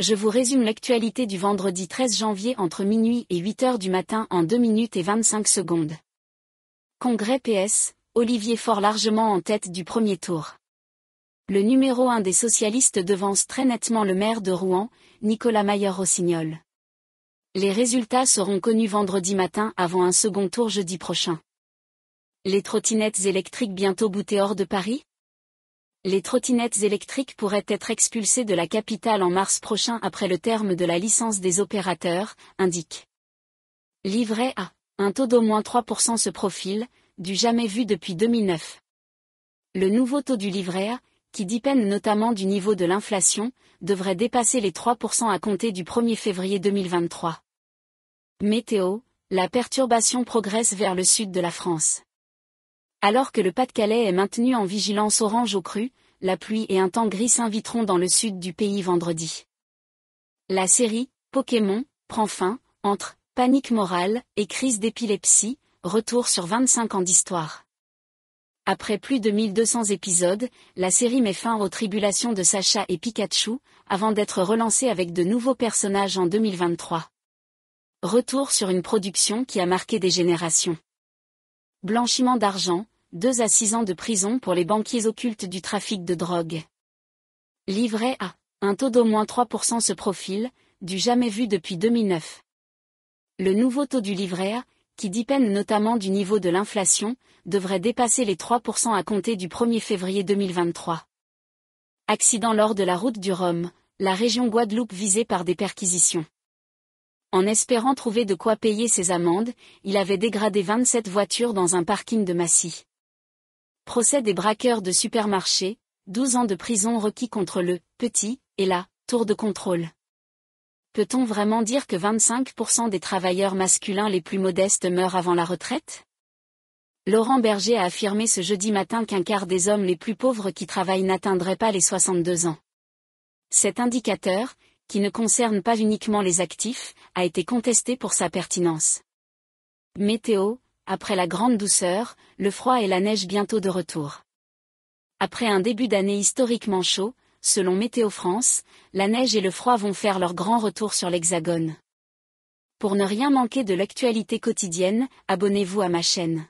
je vous résume l'actualité du vendredi 13 janvier entre minuit et 8 heures du matin en 2 minutes et 25 secondes. Congrès PS, Olivier Faure largement en tête du premier tour. Le numéro 1 des socialistes devance très nettement le maire de Rouen, Nicolas Mayer-Rossignol. Les résultats seront connus vendredi matin avant un second tour jeudi prochain. Les trottinettes électriques bientôt boutées hors de Paris les trottinettes électriques pourraient être expulsées de la capitale en mars prochain après le terme de la licence des opérateurs, indique. Livret A. Un taux d'au moins 3% se profile, du jamais vu depuis 2009. Le nouveau taux du livret A, qui dépend notamment du niveau de l'inflation, devrait dépasser les 3% à compter du 1er février 2023. Météo, la perturbation progresse vers le sud de la France. Alors que le Pas-de-Calais est maintenu en vigilance orange au cru, la pluie et un temps gris s'inviteront dans le sud du pays vendredi. La série Pokémon prend fin entre panique morale et crise d'épilepsie, retour sur 25 ans d'histoire. Après plus de 1200 épisodes, la série met fin aux tribulations de Sacha et Pikachu, avant d'être relancée avec de nouveaux personnages en 2023. Retour sur une production qui a marqué des générations. Blanchiment d'argent, 2 à 6 ans de prison pour les banquiers occultes du trafic de drogue. Livret A, un taux d'au moins 3% ce profil, du jamais vu depuis 2009. Le nouveau taux du livret A, qui dépend notamment du niveau de l'inflation, devrait dépasser les 3% à compter du 1er février 2023. Accident lors de la route du Rhum, la région Guadeloupe visée par des perquisitions. En espérant trouver de quoi payer ses amendes, il avait dégradé 27 voitures dans un parking de Massy. Procès des braqueurs de supermarché, 12 ans de prison requis contre le petit et la tour de contrôle. Peut-on vraiment dire que 25% des travailleurs masculins les plus modestes meurent avant la retraite Laurent Berger a affirmé ce jeudi matin qu'un quart des hommes les plus pauvres qui travaillent n'atteindraient pas les 62 ans. Cet indicateur, qui ne concerne pas uniquement les actifs, a été contesté pour sa pertinence. Météo, après la grande douceur, le froid et la neige bientôt de retour. Après un début d'année historiquement chaud, selon Météo France, la neige et le froid vont faire leur grand retour sur l'Hexagone. Pour ne rien manquer de l'actualité quotidienne, abonnez-vous à ma chaîne.